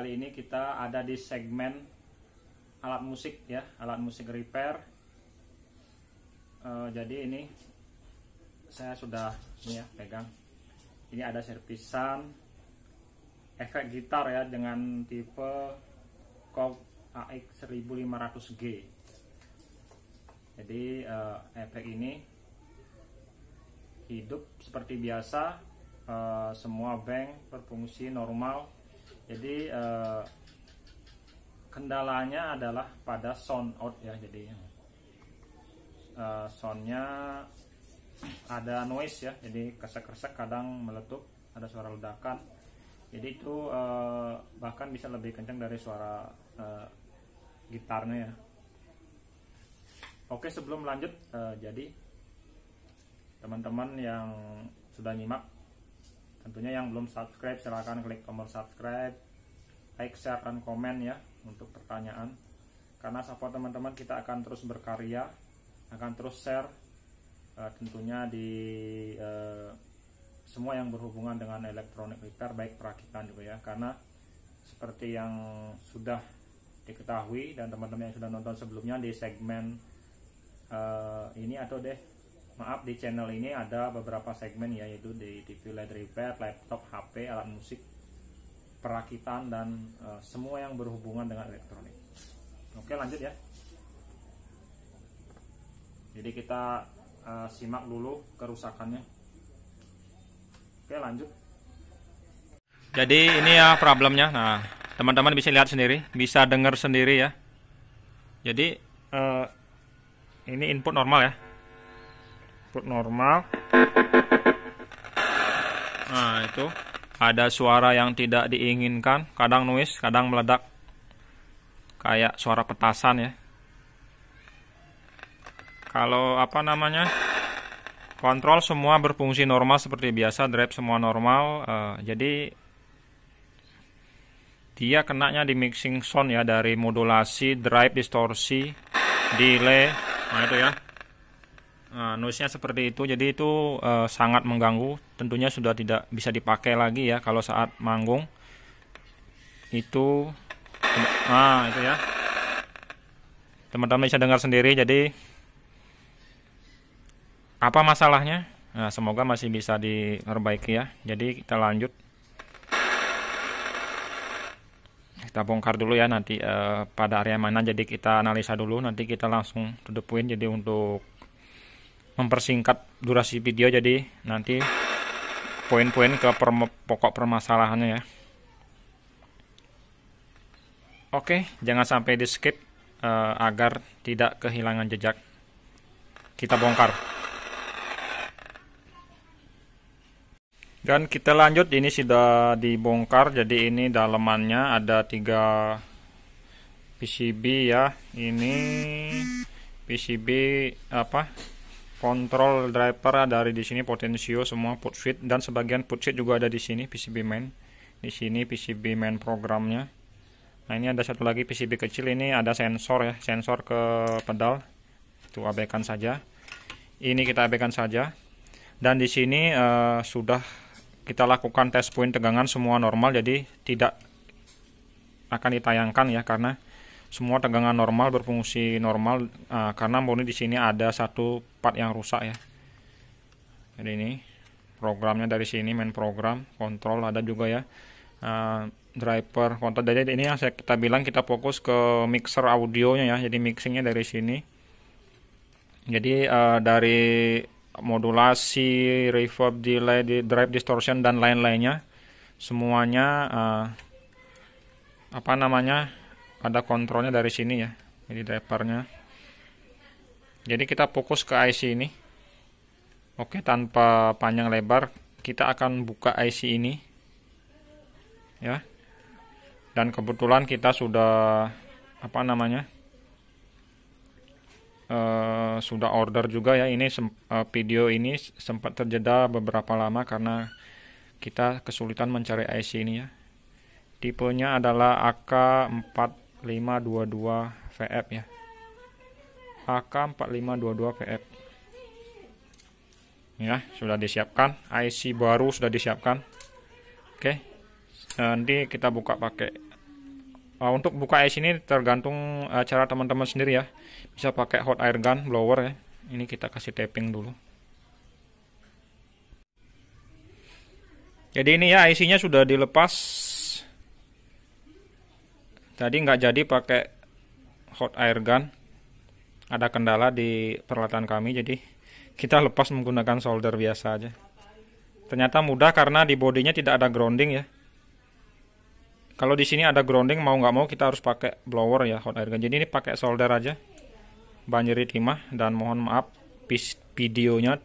kali ini kita ada di segmen alat musik ya alat musik repair uh, jadi ini saya sudah ini ya pegang ini ada servisan efek gitar ya dengan tipe Korg AX 1500G jadi uh, efek ini hidup seperti biasa uh, semua bank berfungsi normal jadi uh, kendalanya adalah pada sound out ya jadi uh, soundnya ada noise ya jadi kesek-kesek kadang meletup ada suara ledakan jadi itu uh, bahkan bisa lebih kencang dari suara uh, gitarnya ya oke sebelum lanjut uh, jadi teman-teman yang sudah nyimak Tentunya yang belum subscribe silahkan klik tombol subscribe, like, share, dan komen ya untuk pertanyaan. Karena support teman-teman kita akan terus berkarya, akan terus share uh, tentunya di uh, semua yang berhubungan dengan elektronik repair baik perakitan juga ya. Karena seperti yang sudah diketahui dan teman-teman yang sudah nonton sebelumnya di segmen uh, ini atau deh maaf di channel ini ada beberapa segmen ya yaitu di TV LED repair, laptop, HP, alat musik, perakitan dan uh, semua yang berhubungan dengan elektronik. Oke lanjut ya. Jadi kita uh, simak dulu kerusakannya. Oke lanjut. Jadi ini ya problemnya. Nah teman-teman bisa lihat sendiri, bisa dengar sendiri ya. Jadi uh, ini input normal ya output normal nah itu ada suara yang tidak diinginkan kadang noise kadang meledak kayak suara petasan ya kalau apa namanya kontrol semua berfungsi normal seperti biasa drive semua normal uh, jadi dia kenanya di mixing sound ya dari modulasi drive distorsi delay nah itu ya Nah, noise-nya seperti itu, jadi itu uh, sangat mengganggu. Tentunya sudah tidak bisa dipakai lagi ya kalau saat manggung. Itu, nah itu ya. Teman-teman bisa dengar sendiri. Jadi apa masalahnya? Nah, semoga masih bisa diperbaiki ya. Jadi kita lanjut. Kita bongkar dulu ya nanti uh, pada area mana. Jadi kita analisa dulu. Nanti kita langsung to point. Jadi untuk mempersingkat durasi video jadi nanti poin-poin ke pokok permasalahannya ya oke jangan sampai di skip uh, eh, agar tidak kehilangan jejak kita bongkar dan kita lanjut ini sudah dibongkar jadi ini dalemannya ada tiga PCB ya ini PCB apa kontrol driver dari di sini potensio semua put switch dan sebagian put switch juga ada di sini PCB main di sini PCB main programnya nah ini ada satu lagi PCB kecil ini ada sensor ya sensor ke pedal itu abaikan saja ini kita abaikan saja dan di sini uh, sudah kita lakukan tes point tegangan semua normal jadi tidak akan ditayangkan ya karena semua tegangan normal berfungsi normal uh, karena murni di sini ada satu part yang rusak ya jadi ini programnya dari sini main program kontrol ada juga ya uh, driver kontrol jadi ini yang saya kita bilang kita fokus ke mixer audionya ya jadi mixingnya dari sini jadi uh, dari modulasi reverb delay drive distortion dan lain-lainnya semuanya uh, apa namanya ada kontrolnya dari sini ya jadi drivernya jadi kita fokus ke IC ini oke tanpa panjang lebar kita akan buka IC ini ya dan kebetulan kita sudah apa namanya uh, sudah order juga ya ini uh, video ini sempat terjeda beberapa lama karena kita kesulitan mencari IC ini ya tipenya adalah AK4 522 VF ya AK4522 VF ya sudah disiapkan IC baru sudah disiapkan oke nanti kita buka pakai uh, untuk buka IC ini tergantung uh, cara teman-teman sendiri ya bisa pakai hot air gun blower ya ini kita kasih tapping dulu jadi ini ya IC nya sudah dilepas jadi nggak jadi pakai hot air gun. Ada kendala di peralatan kami jadi kita lepas menggunakan solder biasa aja. Ternyata mudah karena di bodinya tidak ada grounding ya. Kalau di sini ada grounding mau nggak mau kita harus pakai blower ya hot air gun. Jadi ini pakai solder aja. Banjiri timah dan mohon maaf videonya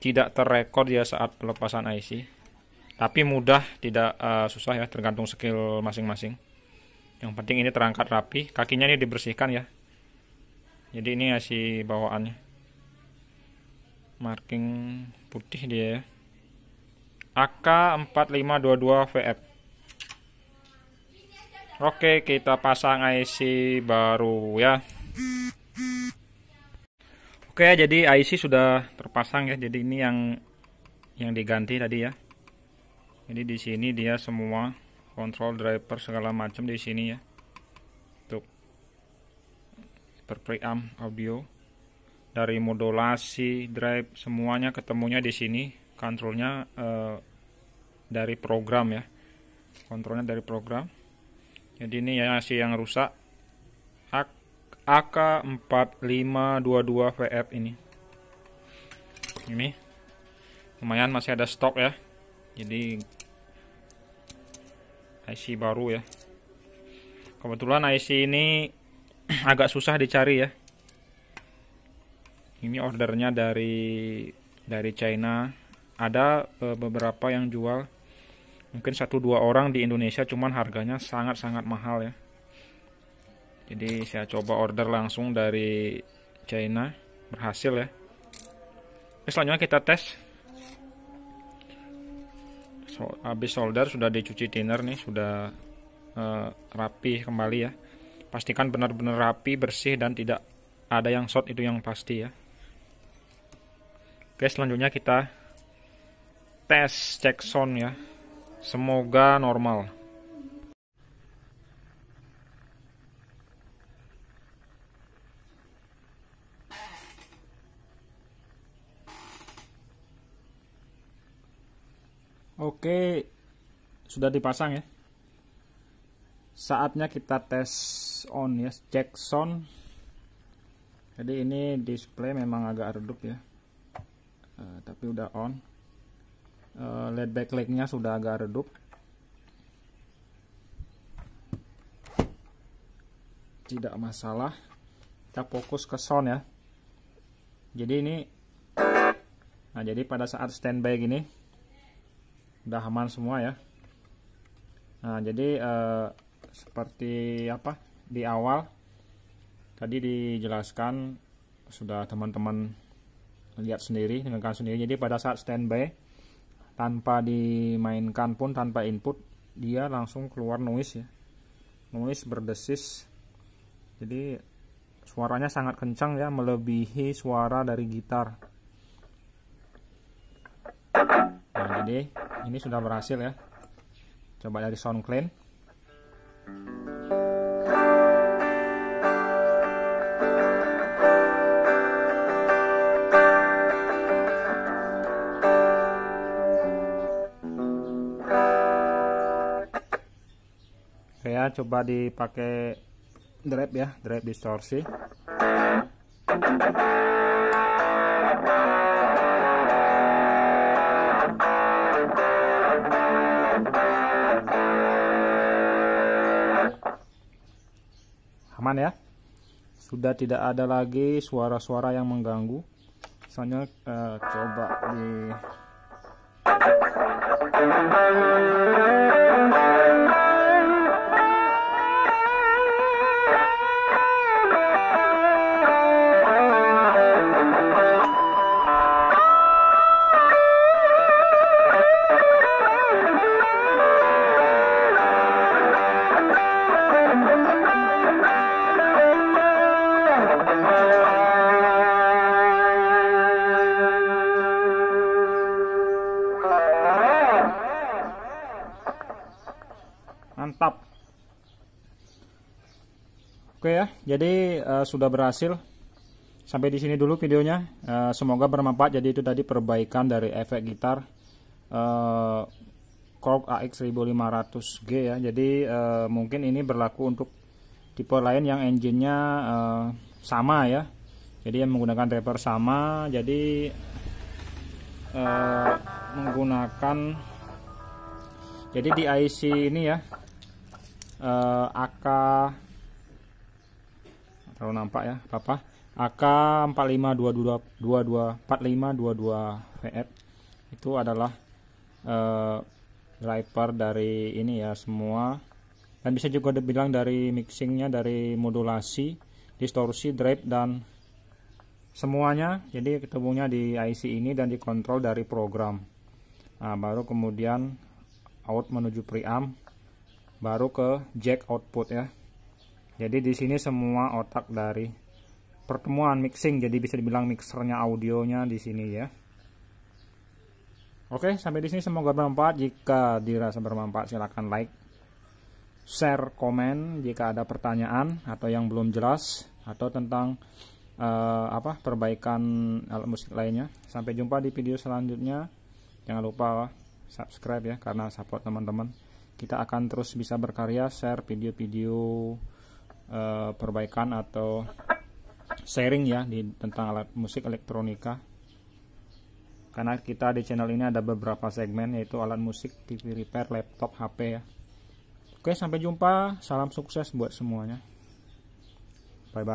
tidak terrekod ya saat pelepasan IC. Tapi mudah, tidak uh, susah ya tergantung skill masing-masing yang penting ini terangkat rapi kakinya ini dibersihkan ya jadi ini ngasih bawaannya marking putih dia ya AK4522VF Oke kita pasang IC baru ya Oke jadi IC sudah terpasang ya jadi ini yang yang diganti tadi ya jadi di sini dia semua kontrol driver segala macam di sini ya untuk per preamp audio dari modulasi drive semuanya ketemunya di sini kontrolnya eh, dari program ya kontrolnya dari program jadi ini ya si yang rusak AK4522VF ini ini lumayan masih ada stok ya jadi IC baru ya kebetulan IC ini agak susah dicari ya ini ordernya dari dari China ada e, beberapa yang jual mungkin satu dua orang di Indonesia cuman harganya sangat-sangat mahal ya jadi saya coba order langsung dari China berhasil ya Oke, selanjutnya kita tes so, habis solder sudah dicuci thinner nih sudah uh, rapi kembali ya pastikan benar-benar rapi bersih dan tidak ada yang short itu yang pasti ya oke selanjutnya kita tes cek sound ya semoga normal Oke, sudah dipasang ya. Saatnya kita tes on ya, cek sound. Jadi ini display memang agak redup ya, uh, tapi udah on. Uh, LED backlightnya sudah agak redup. Tidak masalah. Kita fokus ke sound ya. Jadi ini, nah jadi pada saat standby gini, udah aman semua ya nah jadi eh, seperti apa di awal tadi dijelaskan sudah teman-teman lihat sendiri dengarkan sendiri jadi pada saat standby tanpa dimainkan pun tanpa input dia langsung keluar noise ya noise berdesis jadi suaranya sangat kencang ya melebihi suara dari gitar nah jadi ini sudah berhasil ya coba dari sound clean Oke ya, coba dipakai drive ya, drive distorsi. aman ya sudah tidak ada lagi suara-suara yang mengganggu misalnya uh, coba di jadi uh, sudah berhasil sampai di sini dulu videonya uh, semoga bermanfaat jadi itu tadi perbaikan dari efek gitar uh, Korg AX 1500G ya jadi uh, mungkin ini berlaku untuk tipe lain yang engine-nya uh, sama ya jadi yang menggunakan driver sama jadi uh, menggunakan jadi di IC ini ya uh, AK terlalu nampak ya apa AK 45224522 2245 VF itu adalah uh, driver dari ini ya semua dan bisa juga dibilang dari mixingnya dari modulasi distorsi drive dan semuanya jadi ketemunya di IC ini dan dikontrol dari program nah, baru kemudian out menuju preamp baru ke jack output ya jadi di sini semua otak dari pertemuan mixing jadi bisa dibilang mixernya audionya di sini ya oke sampai di sini semoga bermanfaat jika dirasa bermanfaat silahkan like share komen jika ada pertanyaan atau yang belum jelas atau tentang uh, apa perbaikan alat musik lainnya sampai jumpa di video selanjutnya jangan lupa subscribe ya karena support teman-teman kita akan terus bisa berkarya share video-video Eh, perbaikan atau sharing ya di tentang alat musik elektronika karena kita di channel ini ada beberapa segmen yaitu alat musik, TV repair, laptop, HP ya. Oke, sampai jumpa. Salam sukses buat semuanya. Bye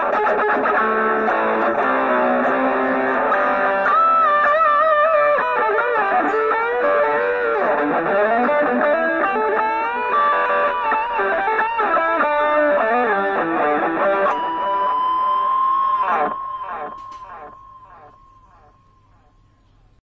bye.